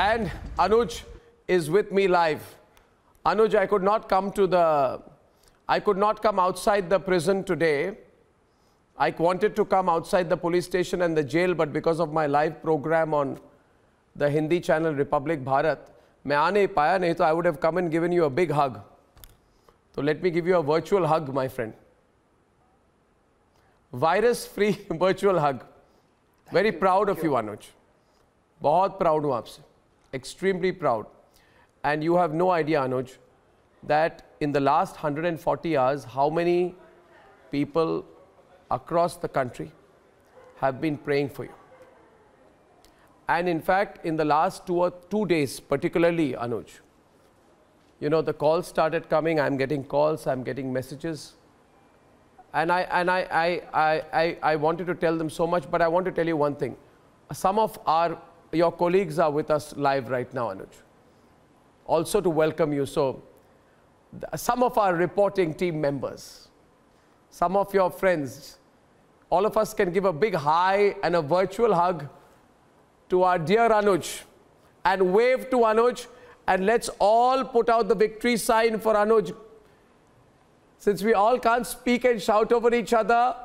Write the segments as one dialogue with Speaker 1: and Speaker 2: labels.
Speaker 1: And Anuj is with me live. Anuj, I could not come to the, I could not come outside the prison today. I wanted to come outside the police station and the jail, but because of my live program on the Hindi channel Republic Bharat, मैं आ नहीं पाया नहीं तो I would have come and given you a big hug तो let me give you a virtual hug my friend वायरस Very virtual hug very proud of you, Anuj. बहुत proud हूं आपसे extremely proud. And you have no idea, Anuj, that in the last 140 hours, how many people across the country have been praying for you. And in fact, in the last two or two days, particularly, Anuj, you know, the calls started coming. I'm getting calls, I'm getting messages. And I, and I, I, I, I, I wanted to tell them so much, but I want to tell you one thing. Some of our your colleagues are with us live right now, Anuj. Also to welcome you. So some of our reporting team members, some of your friends, all of us can give a big hi and a virtual hug to our dear Anuj and wave to Anuj and let's all put out the victory sign for Anuj. Since we all can't speak and shout over each other,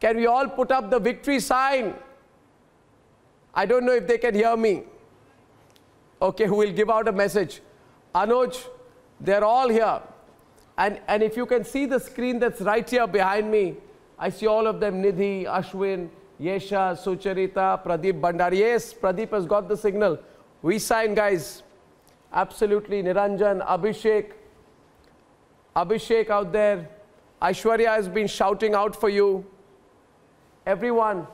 Speaker 1: can we all put up the victory sign? I don't know if they can hear me. Okay, who will give out a message. Anuj, they're all here. And, and if you can see the screen that's right here behind me, I see all of them, Nidhi, Ashwin, Yesha, Sucharita, Pradeep Bandari. Yes, Pradeep has got the signal. We sign, guys. Absolutely, Niranjan, Abhishek, Abhishek out there. Aishwarya has been shouting out for you. Everyone,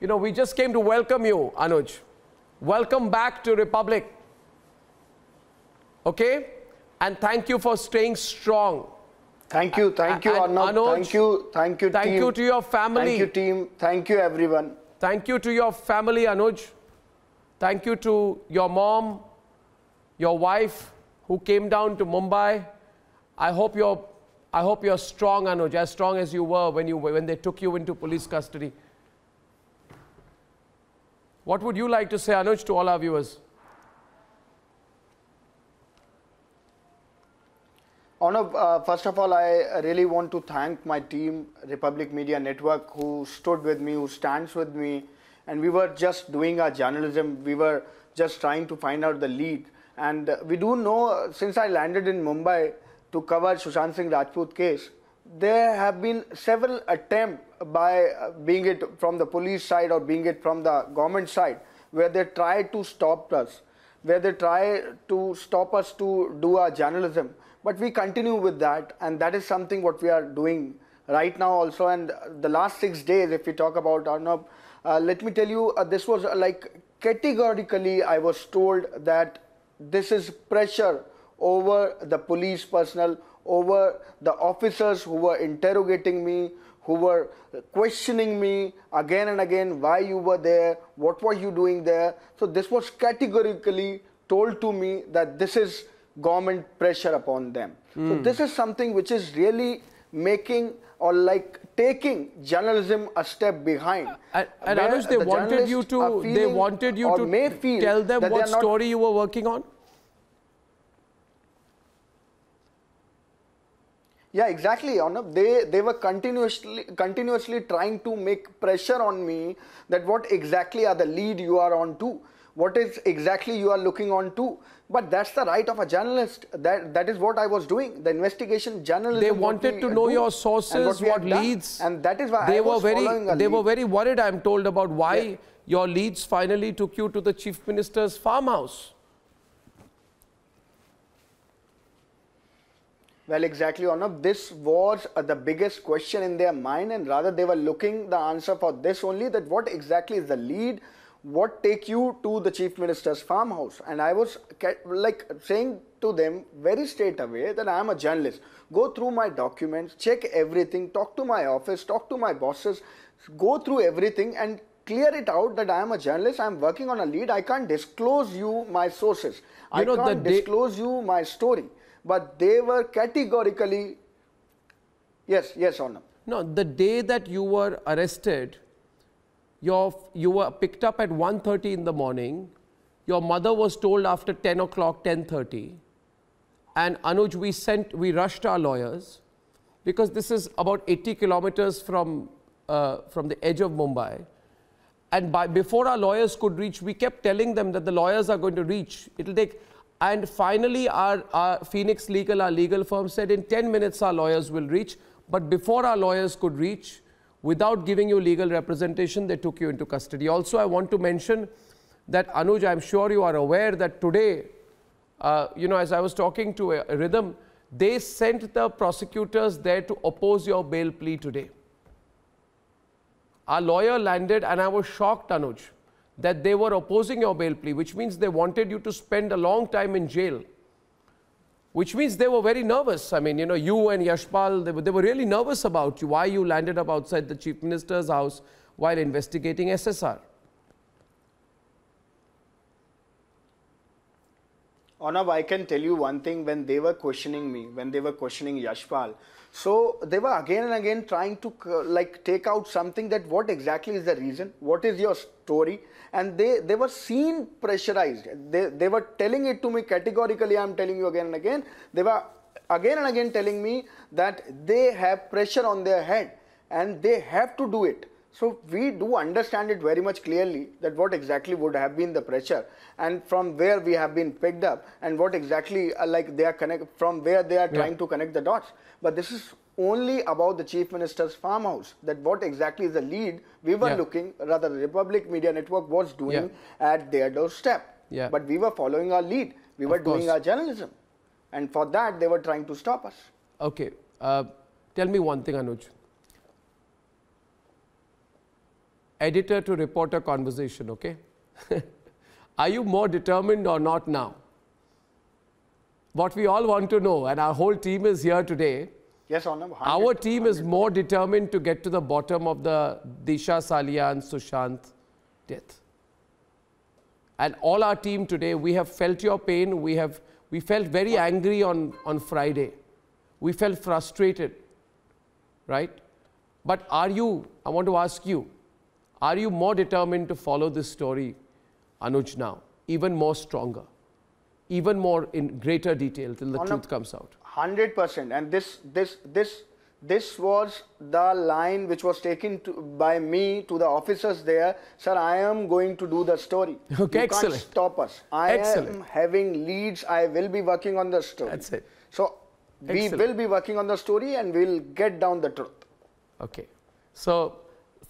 Speaker 1: you know, we just came to welcome you, Anuj. Welcome back to Republic. Okay? And thank you for staying strong. Thank you, thank you, Anuj, thank you, thank you, Thank team. you to your family. Thank you, team. Thank
Speaker 2: you, everyone.
Speaker 1: Thank you to your family, Anuj. Thank you to your mom, your wife who came down to Mumbai. I hope you're, I hope you're strong, Anuj, as strong as you were when, you, when they took you into police custody. What would you like to say, Anuj, to all our viewers?
Speaker 2: Arnav, uh, first of all, I really want to thank my team, Republic Media Network, who stood with me, who stands with me. And we were just doing our journalism. We were just trying to find out the lead. And we do know, uh, since I landed in Mumbai to cover Sushant Singh Rajput case, there have been several attempts by uh, being it from the police side or being it from the government side where they try to stop us where they try to stop us to do our journalism but we continue with that and that is something what we are doing right now also and the last six days if we talk about Arnab, uh, let me tell you uh, this was uh, like categorically i was told that this is pressure over the police personnel over the officers who were interrogating me, who were questioning me again and again why you were there, what were you doing there. So this was categorically told to me that this is government pressure upon them. Mm. So hmm. this is something which is really making or like taking journalism a step behind. Uh, and, and Anush, they the wanted you to, they wanted you to tell them what story you were working on? Yeah, exactly. Arnab. They they were continuously continuously trying to make pressure on me that what exactly are the lead you are on to, what is exactly you are looking on to. But that's the right of a journalist. That that is what I was doing. The investigation journalism. They wanted to know your sources, what, what leads, done. and that is why they I were very they lead. were very
Speaker 1: worried. I'm told about why yeah. your leads finally took you to the chief minister's farmhouse.
Speaker 2: Well, exactly, Arnab. This was uh, the biggest question in their mind, and rather they were looking the answer for this only that what exactly is the lead, what take you to the chief minister's farmhouse. And I was like saying to them very straight away that I am a journalist. Go through my documents, check everything, talk to my office, talk to my bosses, go through everything and clear it out that I am a journalist, I am working on a lead, I can't disclose you my sources. You I know, can't disclose you my story but they were categorically, yes, yes or no?
Speaker 1: No, the day that you were arrested, your, you were picked up at 1.30 in the morning. Your mother was told after 10 o'clock, 10.30. And Anuj, we sent, we rushed our lawyers because this is about 80 kilometers from, uh, from the edge of Mumbai. And by, before our lawyers could reach, we kept telling them that the lawyers are going to reach. It'll take, and finally, our, our, Phoenix Legal, our legal firm, said in 10 minutes our lawyers will reach. But before our lawyers could reach, without giving you legal representation, they took you into custody. Also, I want to mention that Anuj, I'm sure you are aware that today, uh, you know, as I was talking to a, uh, a Rhythm, they sent the prosecutors there to oppose your bail plea today. Our lawyer landed and I was shocked, Anuj that they were opposing your bail plea, which means they wanted you to spend a long time in jail, which means they were very nervous. I mean, you know, you and Yashpal, they were, they were really nervous about you, why you landed up outside the chief minister's house while investigating SSR.
Speaker 2: Onav, I can tell you one thing when they were questioning me, when they were questioning Yashpal. So they were again and again trying to uh, like take out something that what exactly is the reason, what is your story, and they they were seen pressurized. They they were telling it to me categorically. I am telling you again and again. They were again and again telling me that they have pressure on their head and they have to do it. So we do understand it very much clearly that what exactly would have been the pressure and from where we have been picked up and what exactly uh, like they are connect from where they are yeah. trying to connect the dots. But this is only about the chief minister's farmhouse that what exactly is the lead we were yeah. looking rather the Republic Media Network was doing yeah. at their doorstep. Yeah. But we were following our lead. We were doing our journalism. And for that they were trying to stop us.
Speaker 1: Okay. Uh, tell me one thing Anuj. editor to reporter conversation, okay? Are you more determined or not now? What we all want to know, and our whole team is here today. Yes, Honor. Our team is more determined to get to the bottom of the Disha Salia and Sushant death. And all our team today, we have felt your pain. We have we felt very angry on, on Friday. We felt frustrated. Right? But are you, I want to ask you, are you more determined to follow this story, Anuj, now, even more stronger, even more in greater detail till the On truth comes out?
Speaker 2: 100%. And this, this, this, this was the line which was taken to, by me to the officers there. Sir, I am going to do the story. Okay, you excellent. can't stop us. I excellent. am having leads. I will be working on the story. That's it. So excellent. we will be working on the story and we'll get down the truth.
Speaker 1: Okay. So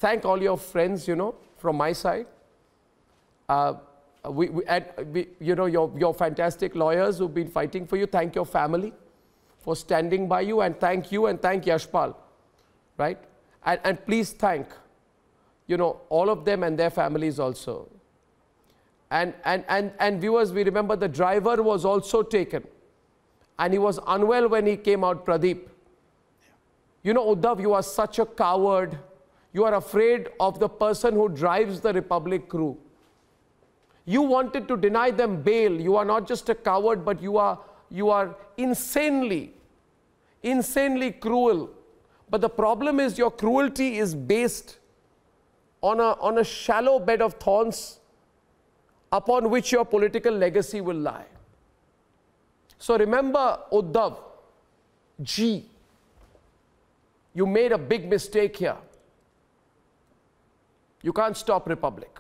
Speaker 1: thank all your friends, you know, from my side. Uh, we, we, we, you know, your, your fantastic lawyers who've been fighting for you. Thank your family for standing by you and thank you and thank Yashpal, right? And, and please thank, you know, all of them and their families also. And, and, and, and viewers, we remember the driver was also taken and he was unwell when he came out, Pradeep. You know, Uddhav, you are such a coward. You are afraid of the person who drives the Republic crew. You wanted to deny them bail. You are not just a coward, but you are, you are insanely, insanely cruel. But the problem is your cruelty is based on a, on a shallow bed of thorns upon which your political legacy will lie. So remember Uddhav, G, you made a big mistake here. You can't stop republic.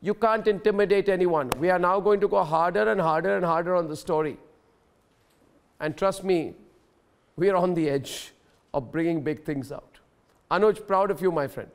Speaker 1: You can't intimidate anyone. We are now going to go harder and harder and harder on the story. And trust me, we are on the edge of bringing big things out. Anuj, proud of you, my friend.